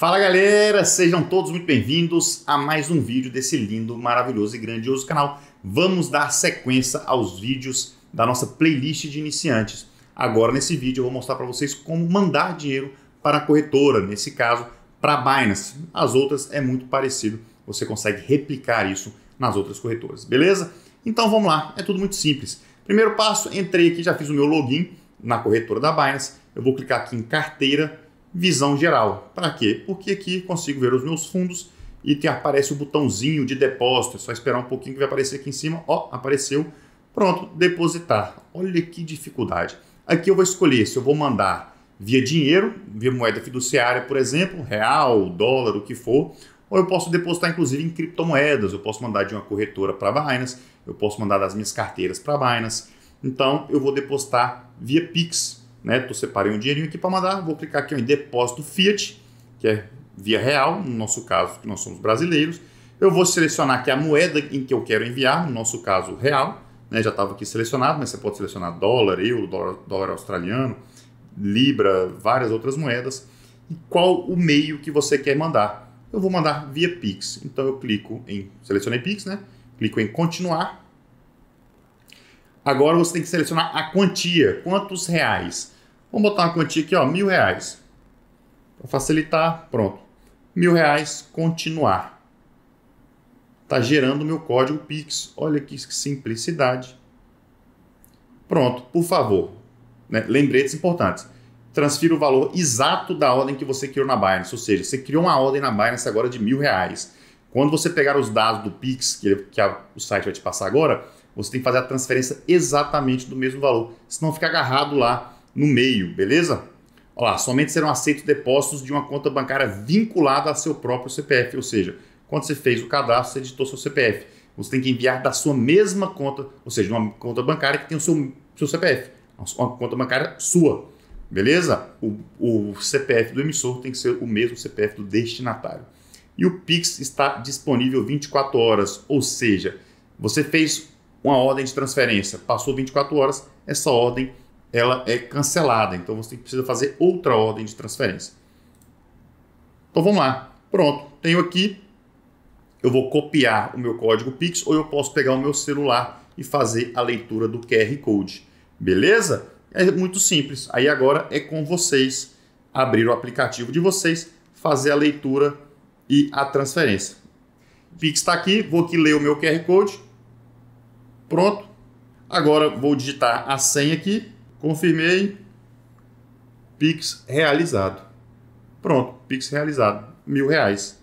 Fala galera, sejam todos muito bem-vindos a mais um vídeo desse lindo, maravilhoso e grandioso canal. Vamos dar sequência aos vídeos da nossa playlist de iniciantes. Agora nesse vídeo eu vou mostrar para vocês como mandar dinheiro para a corretora, nesse caso para a Binance. As outras é muito parecido, você consegue replicar isso nas outras corretoras, beleza? Então vamos lá, é tudo muito simples. Primeiro passo, entrei aqui, já fiz o meu login na corretora da Binance. Eu vou clicar aqui em carteira, visão geral. Para quê? Porque aqui consigo ver os meus fundos e aparece o botãozinho de depósito. É só esperar um pouquinho que vai aparecer aqui em cima. Ó, apareceu. Pronto, depositar. Olha que dificuldade. Aqui eu vou escolher se eu vou mandar via dinheiro, via moeda fiduciária, por exemplo, real, dólar, o que for, ou eu posso depositar inclusive em criptomoedas. Eu posso mandar de uma corretora para Binance, eu posso mandar das minhas carteiras para Binance. Então eu vou depositar via Pix, né? Tô separei um dinheirinho aqui para mandar, vou clicar aqui em depósito Fiat, que é via real, no nosso caso, que nós somos brasileiros. Eu vou selecionar aqui a moeda em que eu quero enviar, no nosso caso, real, né? Já estava aqui selecionado, mas você pode selecionar dólar, euro, dólar, dólar australiano, libra, várias outras moedas. E qual o meio que você quer mandar? Eu vou mandar via Pix. Então eu clico em selecionei Pix, né? Clico em continuar. Agora você tem que selecionar a quantia, quantos reais. Vamos botar uma quantia aqui, ó, mil reais. Para facilitar, pronto. Mil reais, continuar. Está gerando o meu código Pix. Olha que simplicidade. Pronto, por favor. Né? Lembretes importantes. Transfira o valor exato da ordem que você criou na Binance. Ou seja, você criou uma ordem na Binance agora de mil reais. Quando você pegar os dados do Pix, que, que a, o site vai te passar agora, você tem que fazer a transferência exatamente do mesmo valor. Senão fica agarrado lá no meio, beleza? Olha lá, somente serão aceitos depósitos de uma conta bancária vinculada a seu próprio CPF, ou seja, quando você fez o cadastro, você editou seu CPF. Você tem que enviar da sua mesma conta, ou seja, uma conta bancária que tem o seu, seu CPF, uma conta bancária sua, beleza? O, o CPF do emissor tem que ser o mesmo CPF do destinatário. E o Pix está disponível 24 horas, ou seja, você fez uma ordem de transferência, passou 24 horas, essa ordem ela é cancelada. Então você precisa fazer outra ordem de transferência. Então vamos lá. Pronto, tenho aqui. Eu vou copiar o meu código Pix ou eu posso pegar o meu celular e fazer a leitura do QR Code. Beleza? É muito simples. Aí agora é com vocês abrir o aplicativo de vocês, fazer a leitura e a transferência. Pix está aqui, vou aqui ler o meu QR Code. Pronto. Agora vou digitar a senha aqui Confirmei. Pix realizado. Pronto, Pix realizado. Mil reais.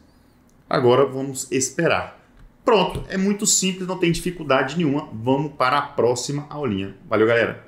Agora vamos esperar. Pronto, é muito simples, não tem dificuldade nenhuma. Vamos para a próxima aulinha. Valeu, galera!